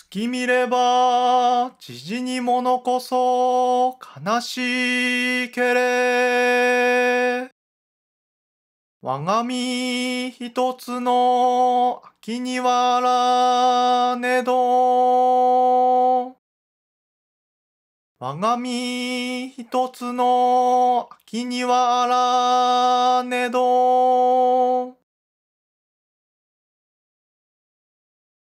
月見れば、知事にものこそ、悲しいけれ。我が身一つの秋にはらねど。我が身一つの秋にはらねど。